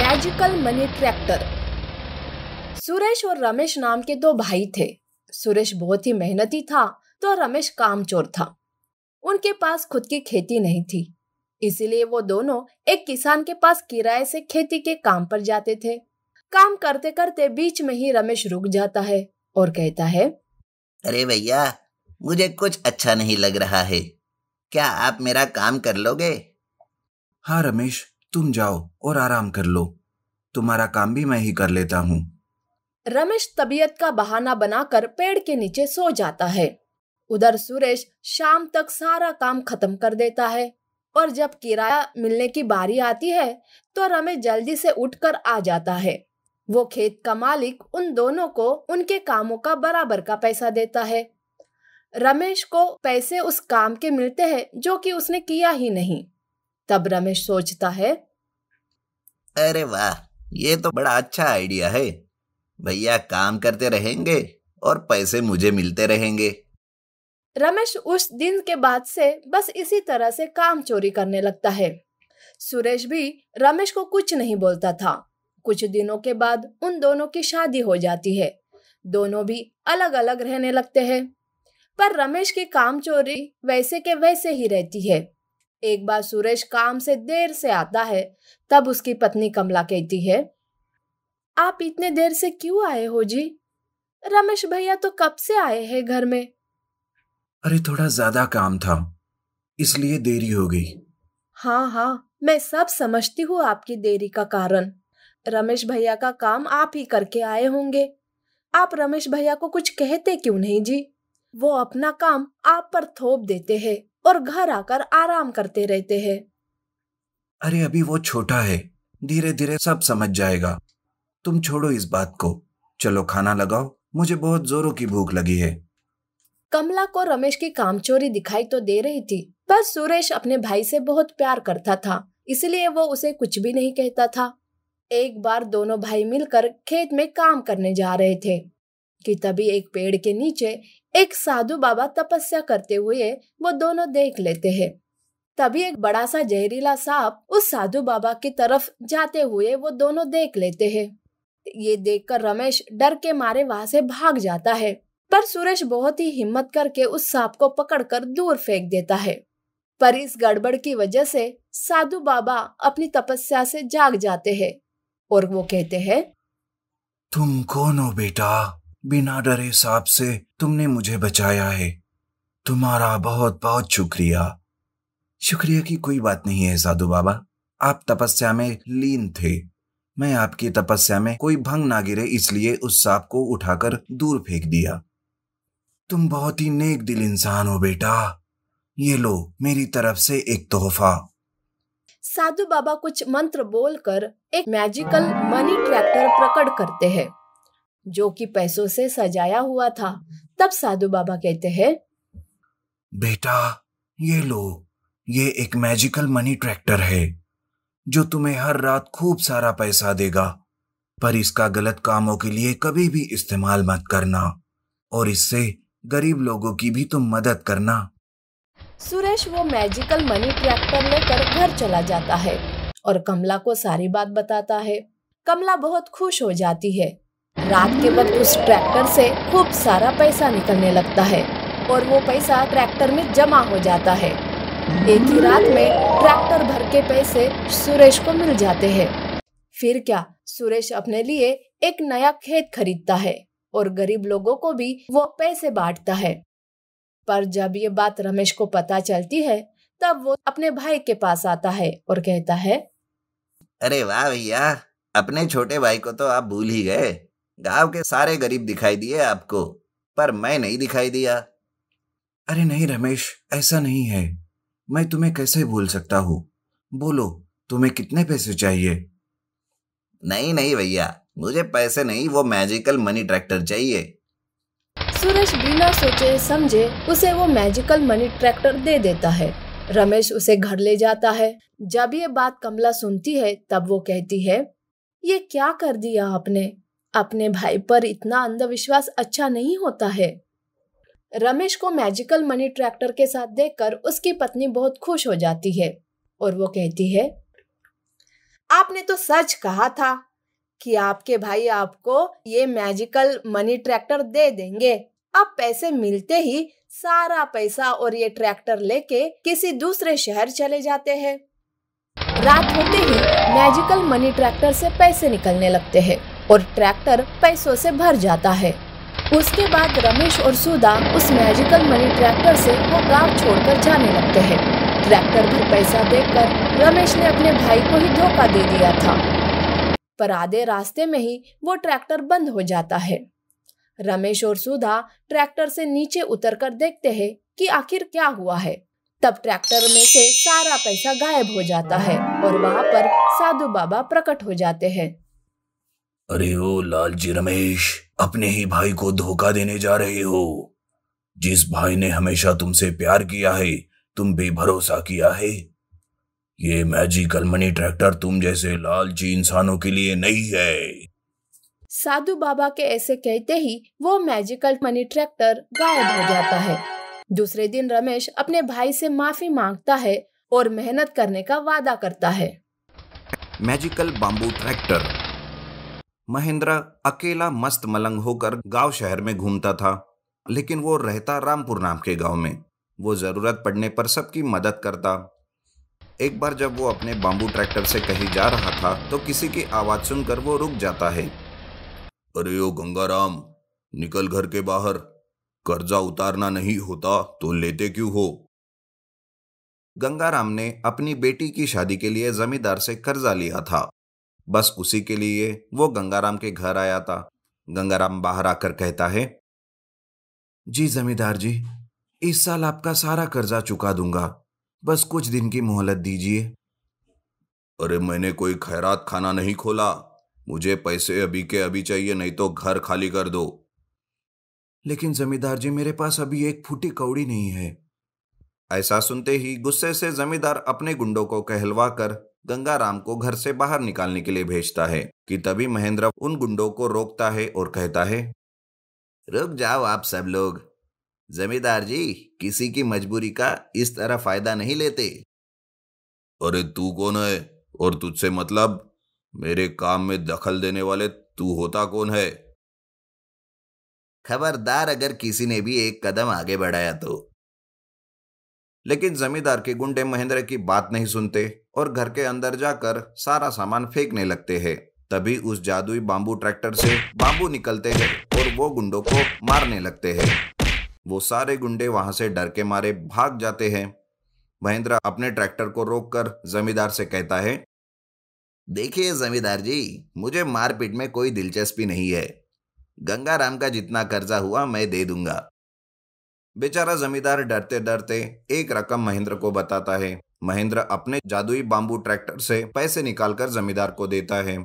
magical money tractor Suresh और रमेश नाम के दो भाई थे सुरेश बहुत ही मेहनती था तो रमेश कामचोर था उनके पास खुद की खेती नहीं थी इसीलिए वो दोनों एक किसान के पास किराए से खेती के काम पर जाते थे काम करते करते बीच में ही रमेश रुक जाता है और कहता है अरे भैया मुझे कुछ अच्छा नहीं लग रहा है क्या आप मेरा काम कर लोगे हाँ रमेश तुम जाओ और आराम कर लो तुम्हारा काम भी मैं ही कर लेता हूँ रमेश तबीयत का बहाना बनाकर पेड़ के नीचे सो जाता है उधर सुरेश शाम तक सारा काम खत्म कर देता है और जब किराया मिलने की बारी आती है तो रमेश जल्दी से उठकर आ जाता है वो खेत का मालिक उन दोनों को उनके कामों का बराबर का पैसा देता है रमेश को पैसे उस काम के मिलते हैं जो कि उसने किया ही नहीं तब रमेश सोचता है अरे वाह ये तो बड़ा अच्छा आइडिया है भैया काम करते रहेंगे और पैसे मुझे मिलते रहेंगे रमेश उस दिन के बाद से बस इसी तरह से काम चोरी करने लगता है सुरेश भी रमेश को कुछ नहीं बोलता था कुछ दिनों के बाद उन दोनों की शादी हो जाती है दोनों भी अलग अलग रहने लगते हैं पर रमेश की काम चोरी वैसे के वैसे ही रहती है एक बार सुरेश काम से देर से आता है तब उसकी पत्नी कमला कहती है आप इतने देर से क्यों आए हो जी रमेश भैया तो कब से आए हैं घर में अरे थोड़ा ज्यादा काम था इसलिए देरी हो गई हाँ हाँ मैं सब समझती हूँ आपकी देरी का कारण रमेश भैया का काम आप ही करके आए होंगे आप रमेश भैया को कुछ कहते क्यों नहीं जी वो अपना काम आप पर थोप देते हैं और घर आकर आराम करते रहते हैं अरे अभी वो छोटा है धीरे धीरे सब समझ जाएगा तुम छोड़ो इस बात को चलो खाना लगाओ मुझे बहुत जोरों की भूख लगी है कमला को रमेश की कामचोरी दिखाई तो दे रही थी पर सुरेश अपने भाई से बहुत प्यार करता था इसलिए वो उसे कुछ भी नहीं कहता था एक बार दोनों भाई मिलकर खेत में काम करने जा रहे थे कि तभी एक पेड़ के नीचे एक साधु बाबा तपस्या करते हुए वो दोनों देख लेते हैं तभी एक बड़ा सा जहरीला सांप उस साधु बाबा की तरफ जाते हुए वो दोनों देख लेते हैं ये देखकर रमेश डर के मारे वहां से भाग जाता है पर सुरेश बहुत ही हिम्मत करके उस सांप को पकड़कर दूर फेंक देता है पर इस गड़बड़ की वजह से साधु बाबा अपनी तपस्या से जाग जाते हैं और वो कहते हैं तुम कौन हो बेटा बिना डरे साहब से तुमने मुझे बचाया है तुम्हारा बहुत बहुत शुक्रिया शुक्रिया की कोई बात नहीं है साधु बाबा आप तपस्या में लीन थे मैं आपकी तपस्या में कोई भंग ना गिरे इसलिए उस सांप को उठाकर दूर फेंक दिया तुम बहुत ही नेक दिल इंसान हो बेटा ये लो मेरी तरफ से एक तोहफा साधु बाबा कुछ मंत्र बोलकर एक मैजिकल मनी ट्रैक्टर प्रकट करते हैं जो कि पैसों से सजाया हुआ था तब साधु बाबा कहते हैं बेटा ये लो ये एक मैजिकल मनी ट्रैक्टर है जो तुम्हें हर रात खूब सारा पैसा देगा पर इसका गलत कामों के लिए कभी भी इस्तेमाल मत करना और इससे गरीब लोगों की भी तुम मदद करना सुरेश वो मैजिकल मनी ट्रैक्टर लेकर घर चला जाता है और कमला को सारी बात बताता है कमला बहुत खुश हो जाती है रात के वक्त उस ट्रैक्टर से खूब सारा पैसा निकलने लगता है और वो पैसा ट्रैक्टर में जमा हो जाता है एक ही रात में ट्रैक्टर भर के पैसे सुरेश को मिल जाते हैं फिर क्या सुरेश अपने लिए एक नया खेत खरीदता है और गरीब लोगों को भी वो पैसे बांटता है पर जब ये बात रमेश को पता चलती है तब वो अपने भाई के पास आता है और कहता है अरे वाह भैया अपने छोटे भाई को तो आप भूल ही गए गांव के सारे गरीब दिखाई दिए आपको पर मैं नहीं दिखाई दिया अरे नहीं रमेश ऐसा नहीं है मैं तुम्हें कैसे भूल सकता हूँ बोलो तुम्हें कितने पैसे चाहिए नहीं नहीं भैया मुझे पैसे नहीं वो मैजिकल मनी ट्रैक्टर चाहिए सुरेश बिना सोचे समझे उसे वो मैजिकल मनी ट्रैक्टर दे देता है रमेश उसे घर ले जाता है जब ये बात कमला सुनती है तब वो कहती है ये क्या कर दिया आपने अपने भाई पर इतना अंधविश्वास अच्छा नहीं होता है रमेश को मैजिकल मनी ट्रैक्टर के साथ देखकर उसकी पत्नी बहुत खुश हो जाती है और वो कहती है आपने तो सच कहा था कि आपके भाई आपको ये मैजिकल मनी ट्रैक्टर दे देंगे अब पैसे मिलते ही सारा पैसा और ये ट्रैक्टर लेके किसी दूसरे शहर चले जाते हैं रात होते ही मैजिकल मनी ट्रैक्टर से पैसे निकलने लगते हैं और ट्रैक्टर पैसों से भर जाता है उसके बाद रमेश और सुधा उस मैजिकल मनी ट्रैक्टर से वो गांव छोड़कर जाने लगते हैं ट्रैक्टर पर पैसा देकर रमेश ने अपने भाई को ही धोखा दे दिया था पर आधे रास्ते में ही वो ट्रैक्टर बंद हो जाता है रमेश और सुधा ट्रैक्टर से नीचे उतरकर देखते हैं कि आखिर क्या हुआ है तब ट्रैक्टर में से सारा पैसा गायब हो जाता है और वहाँ पर साधु बाबा प्रकट हो जाते हैं अरे ओ जी रमेश अपने ही भाई को धोखा देने जा रहे हो जिस भाई ने हमेशा तुमसे प्यार किया है तुम बेभरोसा किया है ये मैजिकल मनी ट्रैक्टर तुम जैसे लालची इंसानों के लिए नहीं है साधु बाबा के ऐसे कहते ही वो मैजिकल मनी ट्रैक्टर गायब हो जाता है दूसरे दिन रमेश अपने भाई से माफी मांगता है और मेहनत करने का वादा करता है मैजिकल बाम्बू ट्रैक्टर महेंद्र अकेला मस्त मलंग होकर गांव शहर में घूमता था लेकिन वो रहता रामपुर नाम के गांव में वो ज़रूरत पड़ने पर सबकी मदद करता एक बार जब वो अपने बाम्बू ट्रैक्टर से कहीं जा रहा था तो किसी की आवाज़ सुनकर वो रुक जाता है अरे ओ गंगाराम निकल घर के बाहर कर्जा उतारना नहीं होता तो लेते क्यों हो गंगाराम ने अपनी बेटी की शादी के लिए जमींदार से कर्जा लिया था बस उसी के लिए वो गंगाराम के घर आया था गंगाराम बाहर आकर कहता है जी जमींदार जी इस साल आपका सारा कर्जा चुका दूंगा बस कुछ दिन की मोहलत दीजिए अरे मैंने कोई खैरात खाना नहीं खोला मुझे पैसे अभी के अभी चाहिए नहीं तो घर खाली कर दो लेकिन जमींदार जी मेरे पास अभी एक फूटी कौड़ी नहीं है ऐसा सुनते ही गुस्से से जमींदार अपने गुंडों को कहलवा कर गंगाराम को घर से बाहर निकालने के लिए भेजता है कि तभी महेंद्र उन गुंडों को रोकता है और कहता है रुक जाओ आप सब लोग जमींदार जी किसी की मजबूरी का इस तरह फायदा नहीं लेते अरे तू कौन है और तुझसे मतलब मेरे काम में दखल देने वाले तू होता कौन है खबरदार अगर किसी ने भी एक कदम आगे बढ़ाया तो लेकिन जमींदार के गुंडे महेंद्र की बात नहीं सुनते और घर के अंदर जाकर सारा सामान फेंकने लगते हैं तभी उस जादुई बाम्बू ट्रैक्टर से बाम्बू निकलते हैं और वो गुंडों को मारने लगते हैं वो सारे गुंडे वहां से डर के मारे भाग जाते हैं महेंद्र अपने ट्रैक्टर को रोककर जमींदार से कहता है देखिए जमींदार जी मुझे मारपीट में कोई दिलचस्पी नहीं है गंगाराम का जितना कर्जा हुआ मैं दे दूंगा बेचारा जमींदार डरते डरते एक रकम महेंद्र को बताता है महेंद्र अपने जादुई बांबू ट्रैक्टर से पैसे निकालकर जमींदार को देता है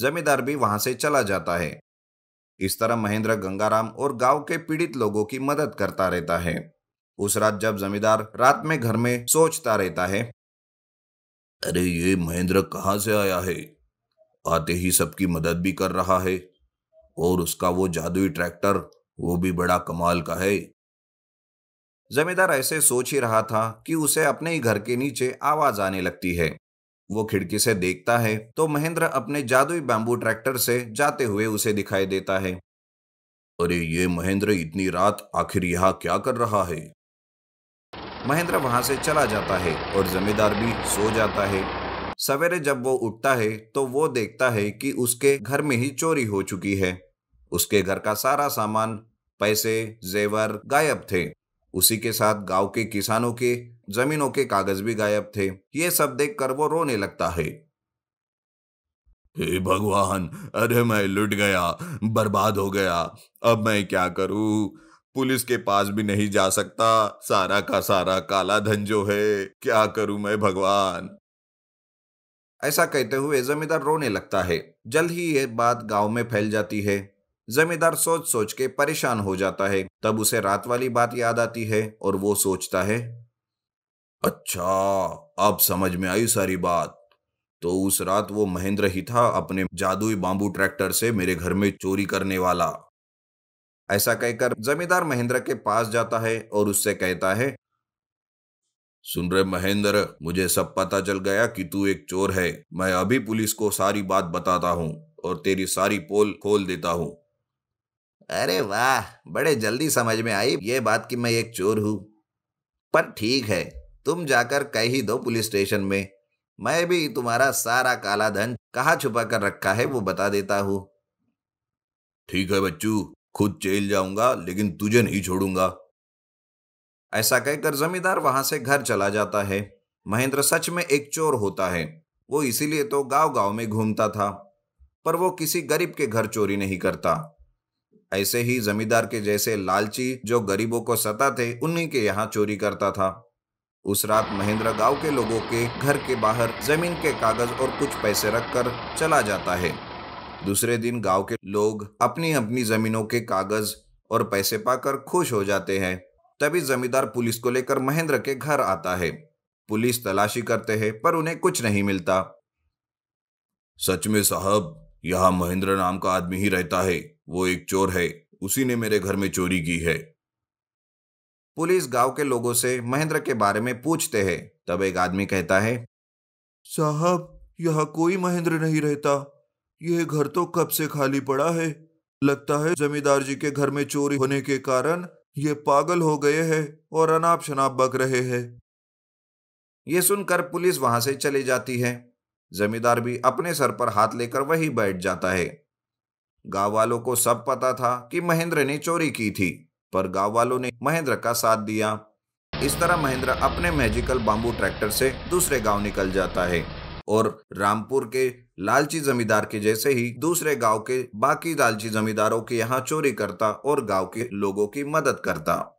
जमींदार भी वहां से चला जाता है इस तरह महेंद्र गंगाराम और गांव के पीड़ित लोगों की मदद करता रहता है उस रात जब जमींदार रात में घर में सोचता रहता है अरे ये महेंद्र कहाँ से आया है आते ही सबकी मदद भी कर रहा है और उसका वो जादुई ट्रैक्टर वो भी बड़ा कमाल का है जमींदार ऐसे सोच ही रहा था कि उसे अपने ही घर के नीचे आवाज आने लगती है वो खिड़की से देखता है तो महेंद्र अपने जादुई बैम्बू ट्रैक्टर से जाते हुए उसे दिखाई देता है अरे ये महेंद्र इतनी रात आखिर यहाँ क्या कर रहा है महेंद्र वहां से चला जाता है और जमींदार भी सो जाता है सवेरे जब वो उठता है तो वो देखता है कि उसके घर में ही चोरी हो चुकी है उसके घर का सारा सामान पैसे जेवर गायब थे उसी के साथ गांव के किसानों के जमीनों के कागज भी गायब थे ये सब देखकर वो रोने लगता है हे भगवान अरे मैं लुट गया बर्बाद हो गया अब मैं क्या करूं पुलिस के पास भी नहीं जा सकता सारा का सारा काला धन जो है क्या करूं मैं भगवान ऐसा कहते हुए जमींदार रोने लगता है जल्द ही ये बात गांव में फैल जाती है जमींदार सोच सोच के परेशान हो जाता है तब उसे रात वाली बात याद आती है और वो सोचता है अच्छा अब समझ में आई सारी बात तो उस रात वो महेंद्र ही था अपने जादुई बांबू ट्रैक्टर से मेरे घर में चोरी करने वाला ऐसा कहकर जमींदार महेंद्र के पास जाता है और उससे कहता है सुन रहे महेंद्र मुझे सब पता चल गया कि तू एक चोर है मैं अभी पुलिस को सारी बात बताता हूँ और तेरी सारी पोल खोल देता हूँ अरे वाह बड़े जल्दी समझ में आई ये बात कि मैं एक चोर हूं पर ठीक है तुम जाकर कह ही दो पुलिस स्टेशन में मैं भी तुम्हारा सारा काला धन कहा छुपा कर रखा है वो बता देता हूं ठीक है बच्चू खुद जेल जाऊंगा लेकिन तुझे नहीं छोड़ूंगा ऐसा कहकर जमींदार वहां से घर चला जाता है महेंद्र सच में एक चोर होता है वो इसीलिए तो गांव गांव में घूमता था पर वो किसी गरीब के घर चोरी नहीं करता ऐसे ही जमींदार के जैसे लालची जो गरीबों को सताते उन्हीं के यहाँ चोरी करता था उस रात महेंद्र गांव के लोगों के घर के बाहर जमीन के कागज और कुछ पैसे रखकर चला जाता है दूसरे दिन गांव के लोग अपनी अपनी जमीनों के कागज और पैसे पाकर खुश हो जाते हैं तभी जमींदार पुलिस को लेकर महेंद्र के घर आता है पुलिस तलाशी करते हैं पर उन्हें कुछ नहीं मिलता सच में साहब यहाँ महेंद्र नाम का आदमी ही रहता है वो एक चोर है उसी ने मेरे घर में चोरी की है पुलिस गांव के लोगों से महेंद्र के बारे में पूछते हैं तब एक आदमी कहता है साहब यहाँ कोई महेंद्र नहीं रहता यह घर तो कब से खाली पड़ा है लगता है जमींदार जी के घर में चोरी होने के कारण ये पागल हो गए हैं और अनाप शनाप बक रहे हैं ये सुनकर पुलिस वहां से चली जाती है जमींदार भी अपने सर पर हाथ लेकर वहीं बैठ जाता है गांव वालों को सब पता था कि महेंद्र ने चोरी की थी पर गांव वालों ने महेंद्र का साथ दिया इस तरह महेंद्र अपने मैजिकल बाम्बू ट्रैक्टर से दूसरे गांव निकल जाता है और रामपुर के लालची जमींदार के जैसे ही दूसरे गांव के बाकी लालची जमींदारों के यहाँ चोरी करता और गांव के लोगों की मदद करता